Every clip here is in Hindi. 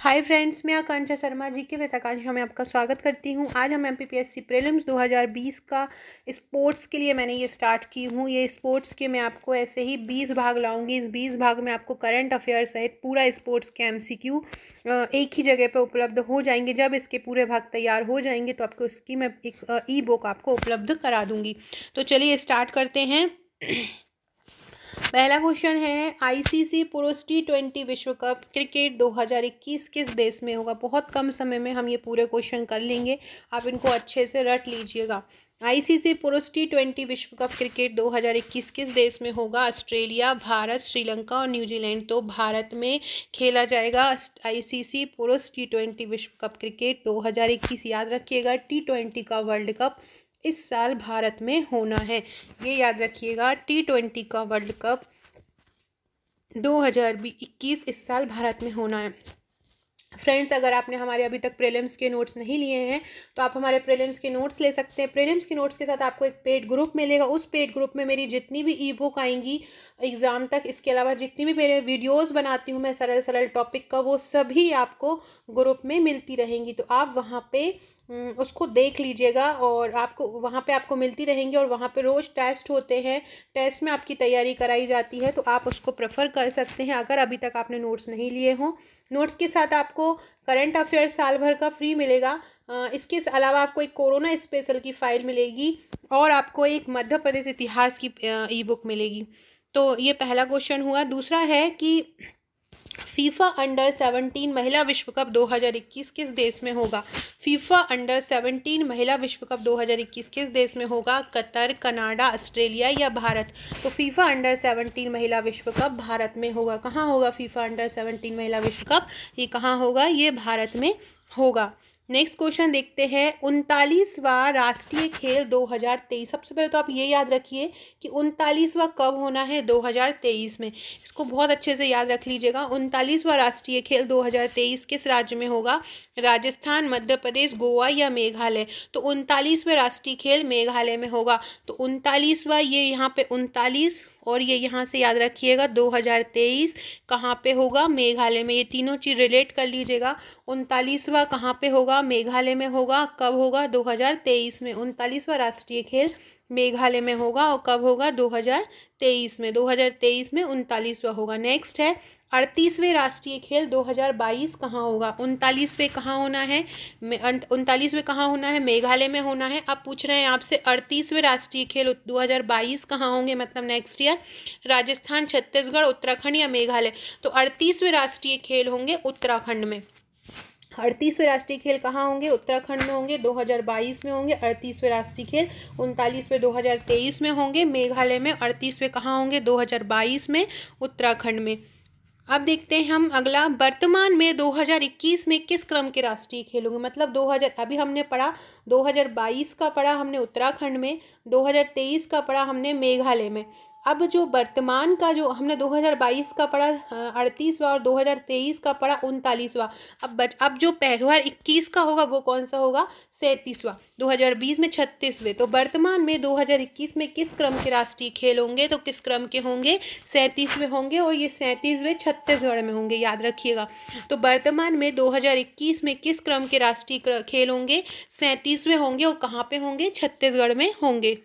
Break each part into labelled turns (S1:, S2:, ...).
S1: हाय फ्रेंड्स मैं आकांक्षा शर्मा जी के वेताकांक्षा में आपका स्वागत करती हूँ आज हम M P P S C 2020 का स्पोर्ट्स के लिए मैंने ये स्टार्ट की हूँ ये स्पोर्ट्स के मैं आपको ऐसे ही 20 भाग लाऊंगी इस 20 भाग में आपको करंट अफेयर सहित पूरा स्पोर्ट्स के एम सी क्यू एक ही जगह पर उपलब्ध हो जाएंगे जब इसके पूरे भाग तैयार हो जाएंगे तो आपको इसकी मैं एक ई बुक आपको उपलब्ध करा दूँगी तो चलिए स्टार्ट करते हैं पहला क्वेश्चन है आईसीसी पुरुष टी ट्वेंटी विश्व कप क्रिकेट 2021 किस देश में होगा बहुत कम समय में हम ये पूरे क्वेश्चन कर लेंगे आप इनको अच्छे से रट लीजिएगा आईसीसी पुरुष टी ट्वेंटी विश्व कप क्रिकेट 2021 किस देश में होगा ऑस्ट्रेलिया भारत श्रीलंका और न्यूजीलैंड तो भारत में खेला जाएगा आईसीसी पुरुष टी ट्वेंटी विश्व कप क्रिकेट 2021 याद रखिएगा टी ट्वेंटी का वर्ल्ड कप इस साल भारत में होना है ये याद रखिएगा टी ट्वेंटी का वर्ल्ड कप 2021 इस साल भारत में होना है फ्रेंड्स अगर आपने हमारे अभी तक प्रीलिम्स के नोट्स नहीं लिए हैं तो आप हमारे प्रीलिम्स के नोट्स ले सकते हैं प्रीलिम्स के नोट्स के साथ आपको एक पेड ग्रुप मिलेगा उस पेड ग्रुप में मेरी जितनी भी ई बुक आएंगी एग्ज़ाम तक इसके अलावा जितनी भी मेरे वीडियोस बनाती हूँ मैं सरल सरल टॉपिक का वो सभी आपको ग्रुप में मिलती रहेंगी तो आप वहाँ पर हम्म, उसको देख लीजिएगा और आपको वहाँ पे आपको मिलती रहेंगी और वहाँ पे रोज़ टेस्ट होते हैं टेस्ट में आपकी तैयारी कराई जाती है तो आप उसको प्रेफर कर सकते हैं अगर अभी तक आपने नोट्स नहीं लिए हों नोट्स के साथ आपको करंट अफेयर्स साल भर का फ्री मिलेगा इसके अलावा आपको एक कोरोना स्पेशल की फ़ाइल मिलेगी और आपको एक मध्य प्रदेश इतिहास की ई बुक मिलेगी तो ये पहला क्वेश्चन हुआ दूसरा है कि फीफा अंडर सेवनटीन महिला विश्व कप 2021 किस देश में होगा फीफा अंडर सेवनटीन महिला विश्व कप 2021 किस देश में होगा कतर कनाडा ऑस्ट्रेलिया या भारत तो फीफा अंडर सेवनटीन महिला विश्व कप भारत में होगा कहाँ होगा फीफा अंडर सेवनटीन महिला विश्व कप ये कहाँ होगा ये भारत में होगा नेक्स्ट क्वेश्चन देखते हैं उनतालीसवा राष्ट्रीय खेल 2023 सबसे पहले तो आप ये याद रखिए कि उनतालीसवा कब होना है 2023 में इसको बहुत अच्छे से याद रख लीजिएगा उनतालीसवा राष्ट्रीय खेल 2023 किस राज्य में होगा राजस्थान मध्य प्रदेश गोवा या मेघालय तो उनतालीसवें राष्ट्रीय खेल मेघालय में होगा तो उनतालीसवा ये यहाँ पे उनतालीस और ये यहाँ से याद रखिएगा 2023 कहाँ पे होगा मेघालय में ये तीनों चीज़ रिलेट कर लीजिएगा उनतालीसवा कहाँ पे होगा मेघालय में होगा कब होगा 2023 में उनतालीसवा राष्ट्रीय खेल मेघालय में होगा और कब होगा 2023 में 2023 में उनतालीसवा होगा नेक्स्ट है अड़तीसवें राष्ट्रीय खेल 2022 कहाँ होगा उनतालीसवें कहाँ होना है उनतालीसवें कहाँ होना है मेघालय में होना है अब पूछ रहे हैं आपसे अड़तीसवें राष्ट्रीय खेल 2022 कहाँ होंगे मतलब नेक्स्ट ईयर राजस्थान छत्तीसगढ़ उत्तराखंड या मेघालय तो अड़तीसवें राष्ट्रीय खेल होंगे उत्तराखंड में अड़तीसवें राष्ट्रीय खेल कहाँ होंगे उत्तराखंड में होंगे 2022 में होंगे अड़तीसवें राष्ट्रीय खेल उनतालीसवें 2023 में होंगे मेघालय में अड़तीसवें कहाँ होंगे 2022 में उत्तराखंड में अब देखते हैं हम अगला वर्तमान में 2021 में किस क्रम के राष्ट्रीय खेल होंगे मतलब 2000 अभी हमने पढ़ा 2022 का पढ़ा हमने उत्तराखंड में 2023 का पढ़ा हमने मेघालय में अब जो वर्तमान का जो हमने 2022 का पढ़ा अड़तीसवा और 2023 का पढ़ा उनतालीसवा अब बच अब जो दो इक्कीस का होगा वो कौन सा होगा सैंतीसवा 2020 में छत्तीसवें तो वर्तमान में 2021 में किस क्रम के राष्ट्रीय खेल होंगे तो किस क्रम के होंगे सैंतीसवें होंगे और ये सैंतीसवें छत्तीसगढ़ में होंगे याद रखिएगा तो वर्तमान में दो में किस क्रम के राष्ट्रीय खेल होंगे सैंतीसवें होंगे और कहाँ पर होंगे छत्तीसगढ़ में होंगे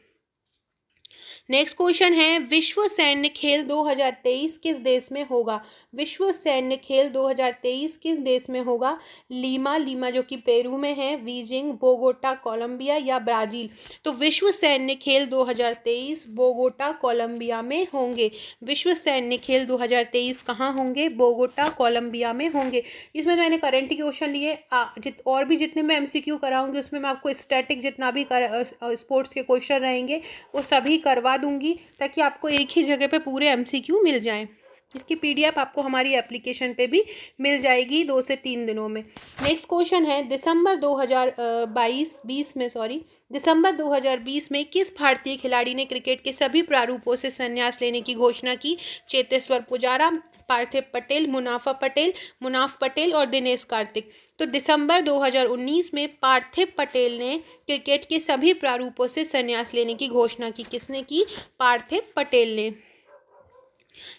S1: नेक्स्ट क्वेश्चन है विश्व सैन्य खेल 2023 किस देश में होगा विश्व सैन्य खेल 2023 किस देश में होगा लीमा लीमा जो कि पेरू में है बीजिंग बोगोटा कोलंबिया या ब्राज़ील तो विश्व सैन्य खेल 2023 बोगोटा कोलंबिया में होंगे विश्व सैन्य खेल 2023 कहाँ होंगे बोगोटा कोलंबिया में होंगे इसमें तो मैंने करेंट के क्वेश्चन लिए जित और भी जितने मैं एमसीक्यू कराऊंगी उसमें मैं आपको स्टैटिक जितना भी स्पोर्ट्स के क्वेश्चन रहेंगे वो सभी करवा लगवा दूंगी ताकि आपको एक ही जगह पे पूरे एमसीक्यू मिल जाएँ इसकी पीडीएफ आपको हमारी एप्लीकेशन पे भी मिल जाएगी दो से तीन दिनों में नेक्स्ट क्वेश्चन है दिसंबर 2022 बीस में सॉरी दिसंबर 2020 में किस भारतीय खिलाड़ी ने क्रिकेट के सभी प्रारूपों से संन्यास लेने की घोषणा की चेतेश्वर पुजारा पार्थिव पटेल मुनाफा पटेल मुनाफ पटेल और दिनेश कार्तिक तो दिसंबर 2019 में पार्थिव पटेल ने क्रिकेट के सभी प्रारूपों से संन्यास लेने की घोषणा की किसने की पार्थिव पटेल ने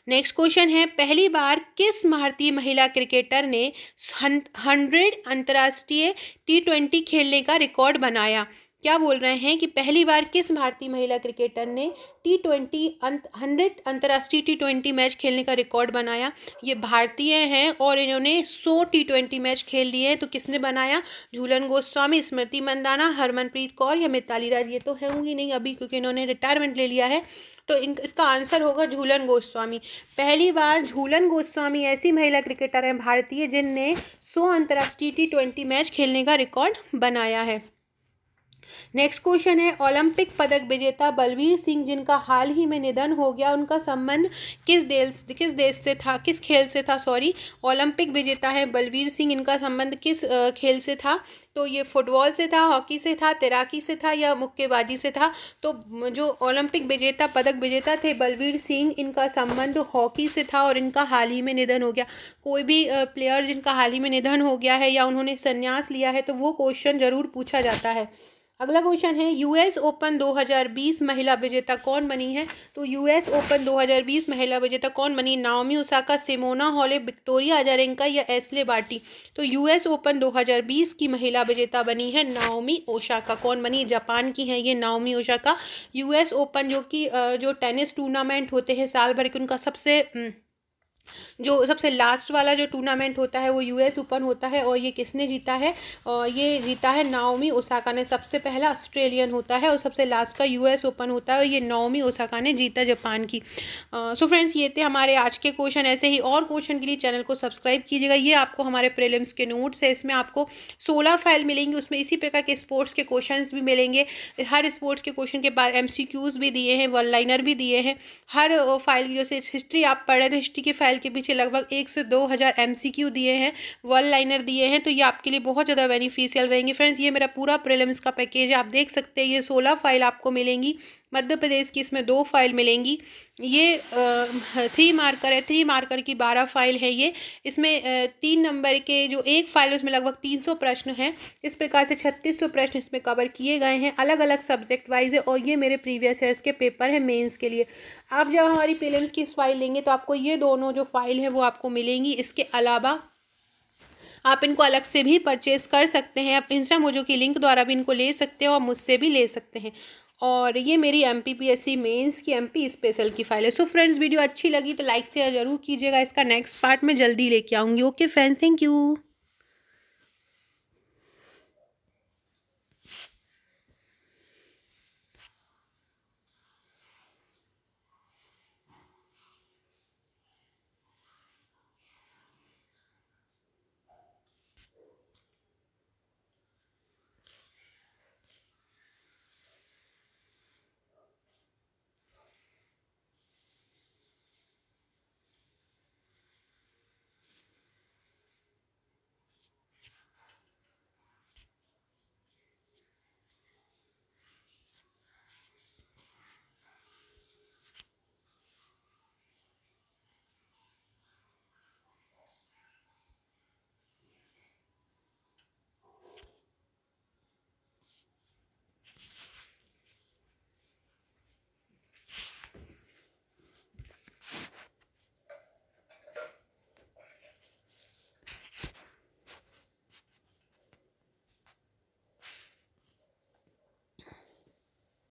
S1: नेक्स्ट क्वेश्चन है पहली बार किस भारतीय महिला क्रिकेटर ने हंड्रेड अंतर्राष्ट्रीय टी ट्वेंटी खेलने का रिकॉर्ड बनाया क्या बोल रहे हैं कि पहली बार किस भारतीय महिला क्रिकेटर ने टी ट्वेंटी अंत हंड्रेड अंतर्राष्ट्रीय टी ट्वेंटी मैच खेलने का रिकॉर्ड बनाया ये भारतीय हैं और इन्होंने सौ टी ट्वेंटी मैच खेल लिए हैं तो किसने बनाया झूलन गोस्वामी स्मृति मंदाना हरमनप्रीत कौर या मिताली राज ये तो होंगी नहीं अभी क्योंकि इन्होंने रिटायरमेंट ले लिया है तो इन इसका आंसर होगा झूलन गोस्वामी पहली बार झूलन गोस्वामी ऐसी महिला क्रिकेटर हैं भारतीय जिनने सौ अंतर्राष्ट्रीय टी ट्वेंटी मैच खेलने का रिकॉर्ड बनाया है नेक्स्ट क्वेश्चन है ओलंपिक पदक विजेता बलवीर सिंह जिनका हाल ही में निधन हो गया उनका संबंध किस देश किस देश से था किस खेल से था सॉरी ओलंपिक विजेता है बलवीर सिंह इनका संबंध किस खेल से था तो ये फुटबॉल से था हॉकी से था तैराकी से था या मुक्केबाजी से था तो जो ओलंपिक विजेता पदक विजेता थे बलवीर सिंह इनका संबंध हॉकी से था और इनका हाल ही में निधन हो गया कोई भी प्लेयर जिनका हाल ही में निधन हो गया है या उन्होंने संन्यास लिया है तो वो क्वेश्चन ज़रूर पूछा जाता है अगला क्वेश्चन है यूएस ओपन 2020 महिला विजेता कौन बनी है तो यूएस ओपन 2020 महिला विजेता कौन बनी Naomi Osaka Simona Halep Victoria Azarenka या एसले बाटी तो यूएस ओपन 2020 की महिला विजेता बनी है नाओमी ओशाका कौन बनी जापान की है ये नाओमी ओशाका यूएस ओपन जो कि जो टेनिस टूर्नामेंट होते हैं साल भर के उनका सबसे जो सबसे लास्ट वाला जो टूर्नामेंट होता है वो यूएस ओपन होता है और ये किसने जीता है और ये जीता है नाओमी ओसाका ने सबसे पहला ऑस्ट्रेलियन होता है और सबसे लास्ट का यूएस ओपन होता है और ये नाओमी ओसाका ने जीता जापान की सो फ्रेंड्स ये थे हमारे आज के क्वेश्चन ऐसे ही और क्वेश्चन के लिए चैनल को सब्सक्राइब कीजिएगा ये आपको हमारे प्रिलिम्स के नोट्स है इसमें आपको सोलह फाइल मिलेंगी उसमें इसी प्रकार के स्पोर्ट्स के क्वेश्चन भी मिलेंगे हर स्पोर्ट्स के क्वेश्चन के बाद एम भी दिए हैं वन लाइनर भी दिए हैं हर फाइल जैसे हिस्ट्री आप पढ़े तो हिस्ट्री की फाइल फाइल के पीछे लगभग एक से दो हज़ार एम दिए हैं वन लाइनर दिए हैं तो ये आपके लिए बहुत ज़्यादा बेनिफिशियल रहेंगे फ्रेंड्स ये मेरा पूरा प्रिलिम्स का पैकेज है आप देख सकते हैं ये सोलह फाइल आपको मिलेंगी मध्य प्रदेश की इसमें दो फाइल मिलेंगी ये थ्री मार्कर है थ्री मार्कर की बारह फाइल है ये इसमें तीन नंबर के जो एक फाइल उसमें लगभग तीन सौ प्रश्न हैं इस प्रकार से छत्तीस सौ प्रश्न इसमें कवर किए गए हैं अलग अलग सब्जेक्ट वाइज है और ये मेरे प्रीवियस ईयर्स के पेपर हैं मेन्स के लिए आप जब हमारी प्रीलिम्स की फाइल लेंगे तो आपको ये दोनों जो फाइल हैं वो आपको मिलेंगी इसके अलावा आप इनको अलग से भी परचेज़ कर सकते हैं आप इंस्टा मोजो की लिंक द्वारा भी इनको ले सकते हैं और मुझसे भी ले सकते हैं और ये मेरी M P P S C mains की एम पी स्पेशल की फाइल है सो फ्रेंड्स वीडियो अच्छी लगी तो लाइक शेयर जरूर कीजिएगा इसका नेक्स्ट पार्ट मैं जल्दी लेके आऊँगी ओके फ्रेंड्स थैंक यू